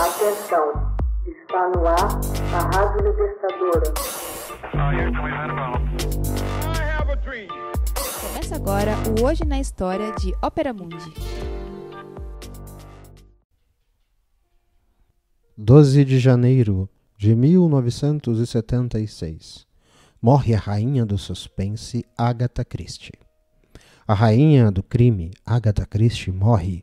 Atenção, está no ar a Rádio Libertadora. Ah, Começa agora o Hoje na História de Ópera Mundi. 12 de janeiro de 1976. Morre a rainha do suspense, Agatha Christie. A rainha do crime, Agatha Christie, morre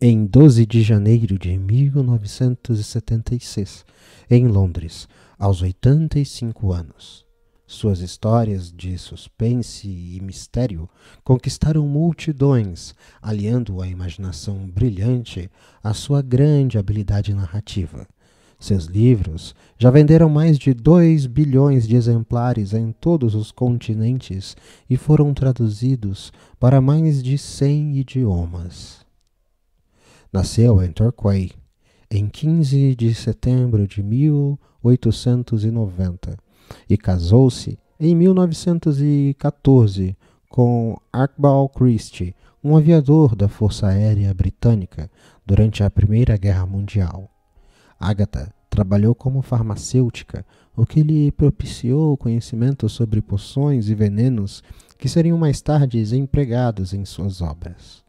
em 12 de janeiro de 1976, em Londres, aos 85 anos. Suas histórias de suspense e mistério conquistaram multidões, aliando a imaginação brilhante à sua grande habilidade narrativa. Seus livros já venderam mais de 2 bilhões de exemplares em todos os continentes e foram traduzidos para mais de 100 idiomas. Nasceu em Torquay em 15 de setembro de 1890 e casou-se em 1914 com Archibald Christie, um aviador da Força Aérea Britânica durante a Primeira Guerra Mundial. Agatha trabalhou como farmacêutica, o que lhe propiciou conhecimento sobre poções e venenos que seriam mais tarde empregados em suas obras.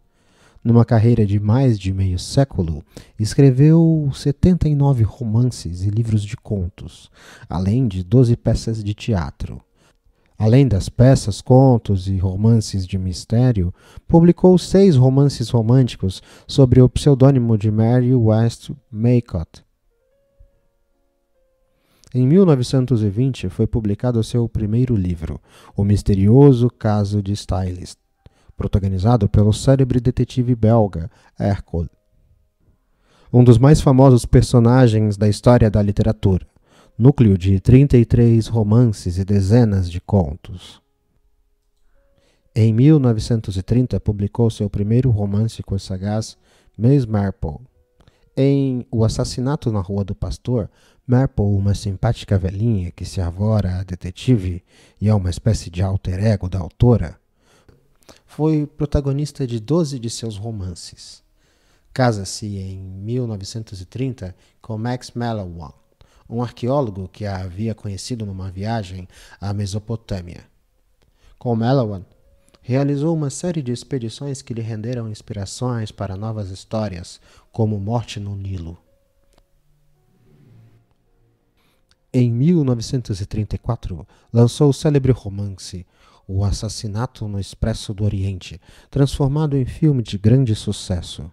Numa carreira de mais de meio século, escreveu 79 romances e livros de contos, além de 12 peças de teatro. Além das peças, contos e romances de mistério, publicou seis romances românticos sobre o pseudônimo de Mary West Maycott. Em 1920 foi publicado seu primeiro livro, O Misterioso Caso de Stylist protagonizado pelo célebre detetive belga Hercule, um dos mais famosos personagens da história da literatura, núcleo de 33 romances e dezenas de contos. Em 1930, publicou seu primeiro romance com sagaz, Miss Marple. Em O Assassinato na Rua do Pastor, Marple, uma simpática velhinha que se avora a detetive e é uma espécie de alter ego da autora, foi protagonista de 12 de seus romances. Casa-se em 1930 com Max Mallowan, um arqueólogo que a havia conhecido numa viagem à Mesopotâmia. Com Mallowan, realizou uma série de expedições que lhe renderam inspirações para novas histórias, como Morte no Nilo. Em 1934, lançou o célebre romance o Assassinato no Expresso do Oriente, transformado em filme de grande sucesso.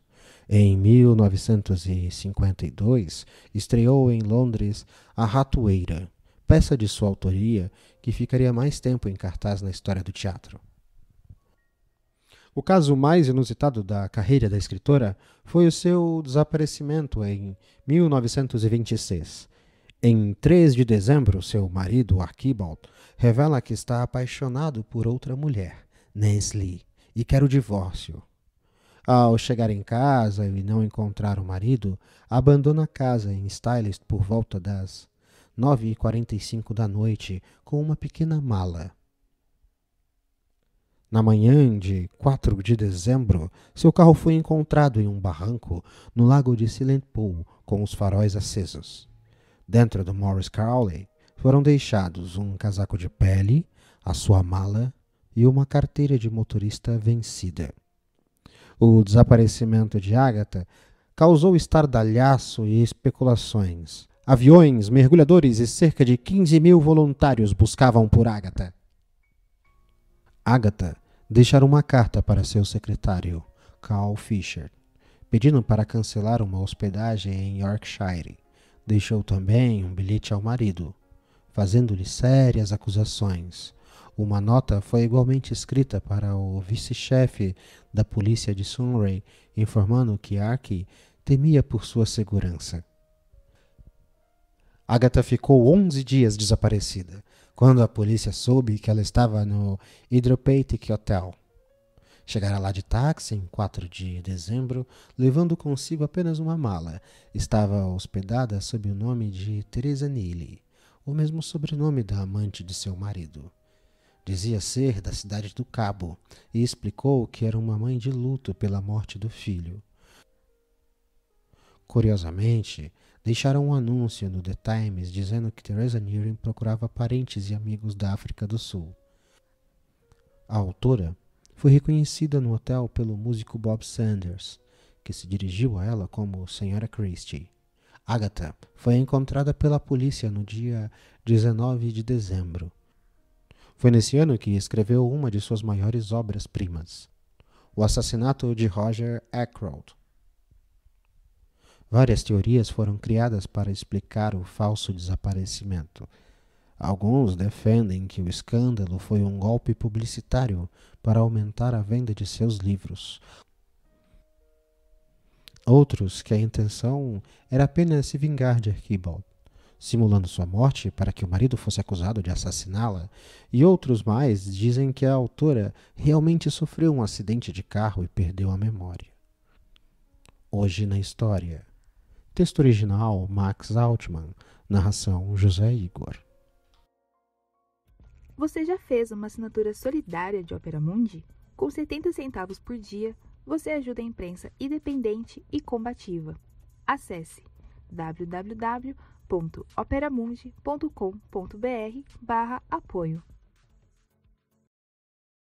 Em 1952, estreou em Londres A Ratoeira, peça de sua autoria que ficaria mais tempo em cartaz na história do teatro. O caso mais inusitado da carreira da escritora foi o seu desaparecimento em 1926, em 3 de dezembro, seu marido, Archibald, revela que está apaixonado por outra mulher, Nesli, e quer o divórcio. Ao chegar em casa e não encontrar o marido, abandona a casa em Stylist por volta das 9h45 da noite com uma pequena mala. Na manhã de 4 de dezembro, seu carro foi encontrado em um barranco no lago de Silent Pool com os faróis acesos dentro do Morris Crowley, foram deixados um casaco de pele, a sua mala e uma carteira de motorista vencida. O desaparecimento de Agatha causou estardalhaço e especulações. Aviões, mergulhadores e cerca de 15 mil voluntários buscavam por Agatha. Agatha deixara uma carta para seu secretário, Carl Fisher, pedindo para cancelar uma hospedagem em Yorkshire. Deixou também um bilhete ao marido, fazendo-lhe sérias acusações. Uma nota foi igualmente escrita para o vice-chefe da polícia de Sunray, informando que Ark temia por sua segurança. Agatha ficou 11 dias desaparecida, quando a polícia soube que ela estava no Hydropathic Hotel. Chegara lá de táxi em 4 de dezembro, levando consigo apenas uma mala. Estava hospedada sob o nome de Teresa Neely, o mesmo sobrenome da amante de seu marido. Dizia ser da cidade do Cabo e explicou que era uma mãe de luto pela morte do filho. Curiosamente, deixaram um anúncio no The Times dizendo que Teresa Neering procurava parentes e amigos da África do Sul. A autora foi reconhecida no hotel pelo músico Bob Sanders, que se dirigiu a ela como Senhora Christie. Agatha foi encontrada pela polícia no dia 19 de dezembro. Foi nesse ano que escreveu uma de suas maiores obras-primas, O Assassinato de Roger Ackroyd. Várias teorias foram criadas para explicar o falso desaparecimento. Alguns defendem que o escândalo foi um golpe publicitário para aumentar a venda de seus livros. Outros que a intenção era apenas se vingar de Archibald, simulando sua morte para que o marido fosse acusado de assassiná-la, e outros mais dizem que a autora realmente sofreu um acidente de carro e perdeu a memória. Hoje na história. Texto original Max Altman, narração José Igor. Você já fez uma assinatura solidária de Opera Mundi? Com 70 centavos por dia, você ajuda a imprensa independente e combativa. Acesse www.operamundi.com.br/apoio.